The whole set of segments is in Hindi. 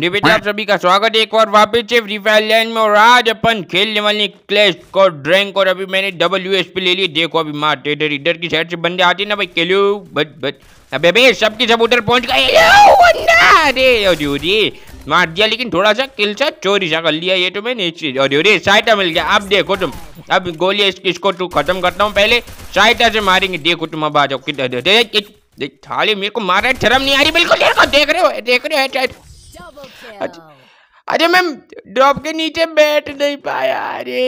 बेटे आप सभी का स्वागत है एक बार वापस से फ्री फायर लाइन में और आज अपन खेलने वाली क्लैश को ड्रैंक और अभी मैंने डबल यूएसपी ले ली देखो अभी मार टेडर इधर की साइड से बंदे आते हैं ना भाई खेलो बच बच अबे अभी सबके सब उधर पहुंच गए अरे अरे मार दिया लेकिन थोड़ा सा किल सा चोरी सा कर लिया ये तो मैंने अरे अरे सहायता मिल गया अब देखो तुम अब गोली इसको तू तो खत्म करता हूँ पहले सहायता से मारेंगे देखो तुम अब आ जाओ कितना थाली मेरे को मारा शर्म नहीं आ रही बिल्कुल देख रहे हो देख रहे हो अरे मैं ड्रॉप के नीचे बैठ नहीं पाया अरे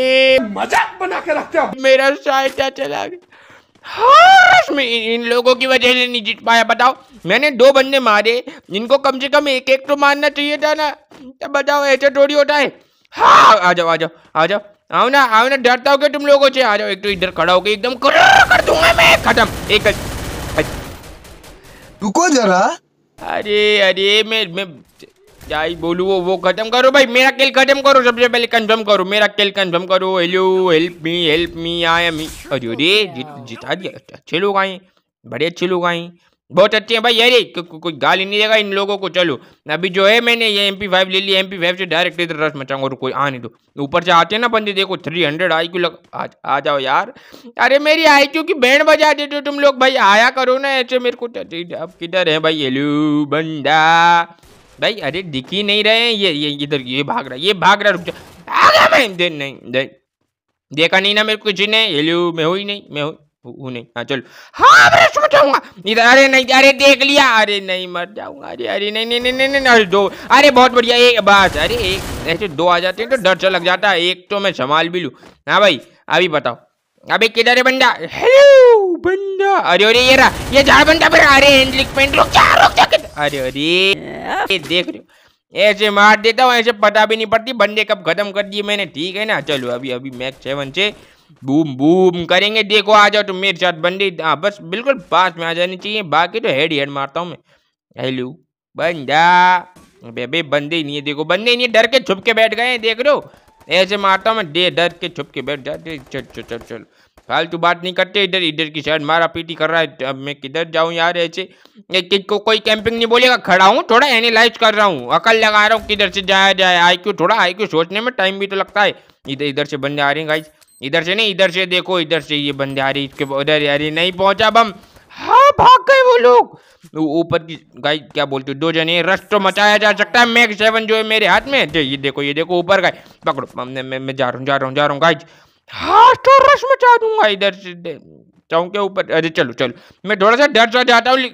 मजाक बना के रखते हो मेरा सहायता चला गया में इन लोगों की वजह से नहीं जीत पाया बताओ मैंने दो बंदे मारे जिनको कम से कम एक एक तो मारना चाहिए था ना तो बताओ ऐसे थोड़ी होता है हाँ आ जाओ आ जाओ आ जाओ आओ ना आओ ना डरता हो क्या तुम लोगों से आ जाओ एक तो इधर खड़ा हो गया एकदम कर दूंगा मैं खत्म एक रुको जरा अरे अरे मैं मैं क्या ही बोलू वो वो खत्म करो भाई मेरा किल खत्म करो सबसे पहले कंफर्म करो मेरा किल कंफर्म करो hello help me help me I am अरे अरे जिता दिया अच्छे लोग आए बड़े अच्छे लोग आए बहुत अच्छे हैं भाई अरे कोई गाली नहीं देगा इन लोगों को चलो अभी जो है मैंने ये एम पी फाइव ले लिया एम पी फाइव से डायरेक्ट इधर रस मचाऊंगा और कोई आ नहीं दो तो, ऊपर से आते ना बंदे देखो थ्री हंड्रेड आई क्यू लग आ, आ जाओ यार अरे मेरी आई क्यू की बैंड बजा देते हो तुम लोग भाई आया करो ना ऐसे मेरे को अब तो- तो किधर है भाई हेलो बंदा भाई अरे दिख ही नहीं रहे ये ये इधर ये भाग रहा है ये भाग रहा रुक जा गया मैं दे नहीं दे देखा नहीं ना मेरे को जिन्हें हेलो मैं हुई नहीं मैं हूँ नहीं हाँ चलो हाँ मैं सो जाऊंगा इधर अरे नहीं अरे देख लिया अरे नहीं मर जाऊंगा अरे अरे नहीं नहीं नहीं नहीं अरे दो अरे बहुत बढ़िया एक बात अरे एक ऐसे दो आ जाते हैं तो डर से जाता है एक तो मैं संभाल भी लूँ हाँ भाई अभी बताओ अभी किधर है बंदा हेलो बंदा अरे अरे ये रहा ये जा बंदा अरे हैंडलिक पेंट रुक जा रुक जा अरे अरे देख रहे हो ऐसे मार देता हूँ ऐसे पता भी नहीं पड़ती बंदे कब खत्म कर दिए मैंने ठीक है ना चलो अभी अभी मैक्स सेवन से बूम बूम करेंगे देखो आ जाओ तुम मेरे साथ बंदे हाँ बस बिल्कुल पास में आ जानी चाहिए बाकी तो हेड हेड मारता हूँ मैं हेलो बंदा अभी अबे बंदे नहीं है देखो बंदे नहीं नहीं डर के छुप के बैठ गए हैं देख रहे हो ऐसे मारता हूँ मैं डे डर के छुप के बैठ जाते चल चल चल चल फालतू बात नहीं करते इधर इधर की शायद मारा पीटी कर रहा है तो अब मैं किधर जाऊँ यार ऐसे किड को कोई कैंपिंग नहीं बोलेगा खड़ा हूँ थोड़ा एनालाइज कर रहा हूँ अकल लगा रहा हूँ किधर से जाया जाए आई क्यू थोड़ा आई क्यू सोचने में टाइम भी तो लगता है इधर इधर से बंदे आ रहे हैं गाइज इधर से नहीं इधर से देखो इधर से ये बंदे आ रही इसके उधर यार नहीं पहुँचा अब हम हाँ भाग लोग तो ऊपर की गाय क्या बोलते हो दो जने रश तो मचाया जा सकता है मैग सेवन जो है मेरे हाथ में दे, ये देखो ये देखो ऊपर गाय पकड़ो मैं मैं जा रहा हूँ जा रहा हूँ जा रहा हूँ गाय हाथ तो रस मचा दूंगा इधर से चाहूँ के ऊपर अरे चलो चलो मैं थोड़ा सा डर सा जाता हूँ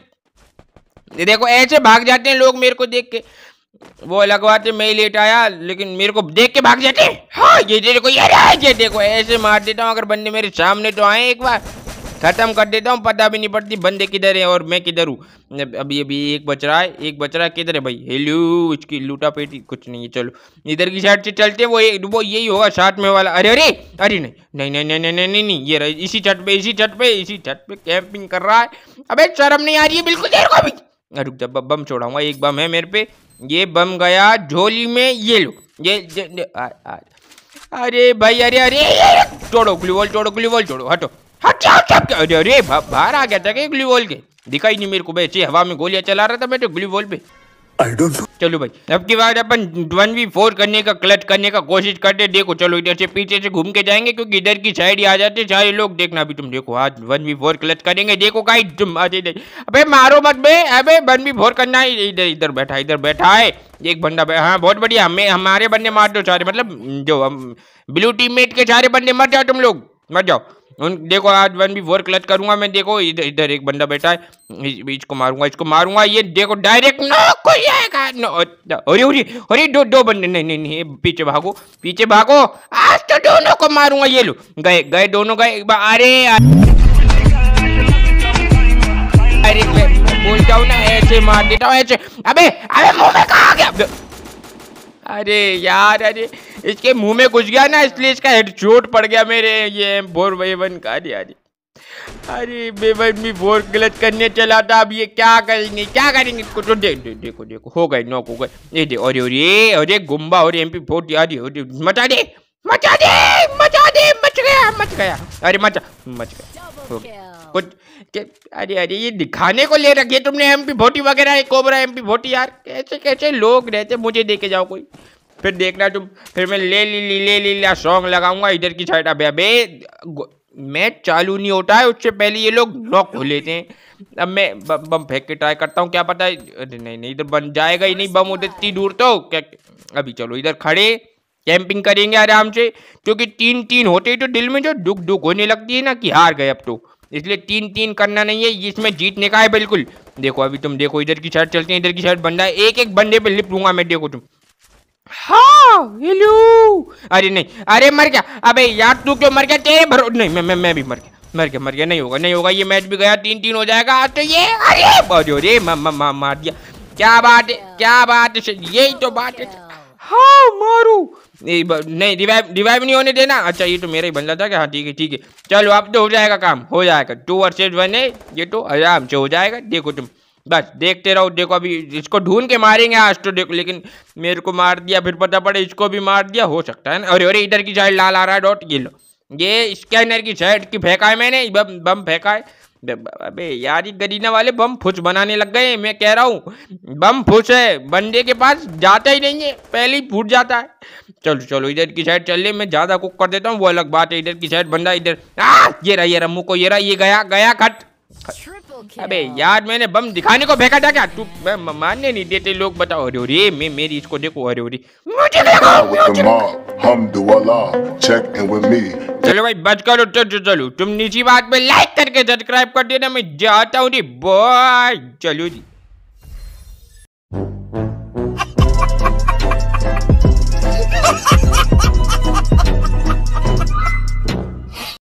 देखो ऐसे भाग जाते हैं लोग मेरे को देख के वो लगवाते मैं ही लेट आया लेकिन मेरे को देख के भाग जाते हाँ ये देखो ये देखो ऐसे मार देता हूँ अगर बंदे मेरे सामने तो आए एक बार खत्म कर देता हूँ पता भी नहीं पड़ती बंदे किधर है और मैं किधर हूँ अभी अभी एक बच रहा है एक बच रहा है किधर है भाई हेलो इसकी लूटा पेटी कुछ नहीं है चलो इधर की साइड से चलते वो वो यही होगा साथ में वाला अरे अरे अरे नहीं नहीं नहीं नहीं नहीं नहीं नहीं ये इसी छत पे इसी छत पे इसी छत पे कैंपिंग कर रहा है अबे शर्म नहीं आ रही है बिल्कुल देर को अभी रुक जब बम छोड़ाऊंगा एक बम है मेरे पे ये बम गया झोली में ये लो ये, अरे भाई अरे अरे छोड़ो ग्लूवॉल छोड़ो ग्लूवॉल छोड़ो हटो हाँ, अरे बाहर आ गया था क्या ग्लू बॉल के दिखाई नहीं मेरे को भाई ऐसी हवा में गोलियां चला रहा था मैं तो ग्लू बॉल पे चलो भाई अब की बात अपन वन वी फोर करने का क्लच करने का कोशिश करते देखो चलो इधर से पीछे से घूम के जाएंगे क्योंकि इधर की साइड ही आ जाते सारे लोग देखना अभी तुम देखो आज वन वी फोर क्लच करेंगे देखो तुम आज इधर अबे मारो मत बे अबे वन वी फोर करना है इधर इधर बैठा इधर बैठा है एक बंदा हाँ बहुत बढ़िया हमें हमारे बंदे मार दो सारे मतलब जो ब्लू टीम मेट के सारे बंदे मर जाओ तुम लोग मर जाओ उन देखो आज वन भी फोर क्लच करूंगा मैं देखो इधर इधर एक बंदा बैठा है इसको मारूंगा इसको मारूंगा ये देखो डायरेक्ट नो कोई आएगा नो अच्छा, अरे अरे अरे दो दो बंदे नहीं नहीं नहीं पीछे भागो पीछे भागो आज तो दोनों को मारूंगा ये लो गए गए दोनों गए एक बार अरे अरे बोलता हूँ ना ऐसे मार देता हूँ ऐसे अबे अबे मुंह में कहा गया अरे यार अरे इसके मुंह में घुस गया ना इसलिए इसका हेड चोट पड़ गया मेरे ये बोर वेवन का अरे अरे अरे बेवन भी बोर गलत करने चला था अब ये क्या करेंगे क्या करेंगे इसको तो दे, दे, देखो देखो हो गए नॉक हो गए ये दे अरे अरे अरे गुम्बा अरे एम पी फोर मचा दे मचा दे मचा दे मच गया मच गया अरे मचा मच गया हो गया कुछ अरे अरे ये दिखाने को ले रखी है तुमने एम पी फोर्टी वगैरह कोबरा एम पी फोर्टी यार कैसे कैसे लोग रहते मुझे दे जाओ कोई फिर देखना तुम फिर मैं ले ली ली ले ली लिया सॉन्ग लगाऊंगा इधर की साइड अबे अबे मैं चालू नहीं होता है उससे पहले ये लोग नॉक हो लेते हैं अब मैं बम फेंक के ट्राई करता हूँ क्या पता है नहीं नहीं इधर तो बन जाएगा ही नहीं बम उधर इतनी दूर तो क्या अभी चलो इधर खड़े कैंपिंग करेंगे आराम से क्योंकि तीन तीन होते ही तो दिल में जो दुख दुख होने लगती है ना कि हार गए अब तो इसलिए तीन तीन करना नहीं है इसमें जीतने का है बिल्कुल देखो अभी तुम देखो इधर की साइड चलते हैं इधर की साइड बंदा है एक एक बंदे पे लिप लूंगा मैं देखो तुम हाँ अरे नहीं अरे मर गया अबे यार तू क्यों मर गया तेरे भरो नहीं मैं मैं मैं भी मर गया मर गया मर गया नहीं होगा नहीं होगा ये मैच भी गया तीन तीन हो जाएगा आज तो ये अरे अरे मार दिया क्या बात है क्या बात है ये तो बात है हाँ मारू नहीं रिवाइव रिवाइव नहीं होने देना अच्छा ये तो मेरा ही बन था कि हाँ ठीक है ठीक है चलो अब तो हो जाएगा काम हो जाएगा टू वर्सेज वन है ये तो आराम से हो जाएगा देखो तुम बस देखते रहो देखो अभी इसको ढूंढ के मारेंगे आज तो देखो लेकिन मेरे को मार दिया फिर पता पड़े इसको भी मार दिया हो सकता है ना अरे अरे इधर की साइड लाल आ रहा है डॉट ये लो ये स्कैनर की साइड की फेंका है मैंने बम बम फेंका है अबे यार ये गरीना वाले बम फुच बनाने लग गए मैं कह रहा हूँ बम फुच है बंदे के पास जाता ही नहीं है पहले ही फूट जाता है चलो चलो इधर की साइड चल ले मैं ज़्यादा कुक कर देता हूँ वो अलग बात है इधर की साइड बंदा इधर ये रहा ये रहा मुँह को ये रहा ये गया गया खट अबे यार मैंने बम दिखाने को फेंका था क्या तू मानने नहीं देते लोग बताओ अरे अरे मैं मेरी इसको देखो अरे अरे मुझे देखो, मुझे देखो। चलो भाई बच करो चलो चलो तुम निजी बात में लाइक करके सब्सक्राइब कर देना मैं जाता हूँ जी बाय चलो जी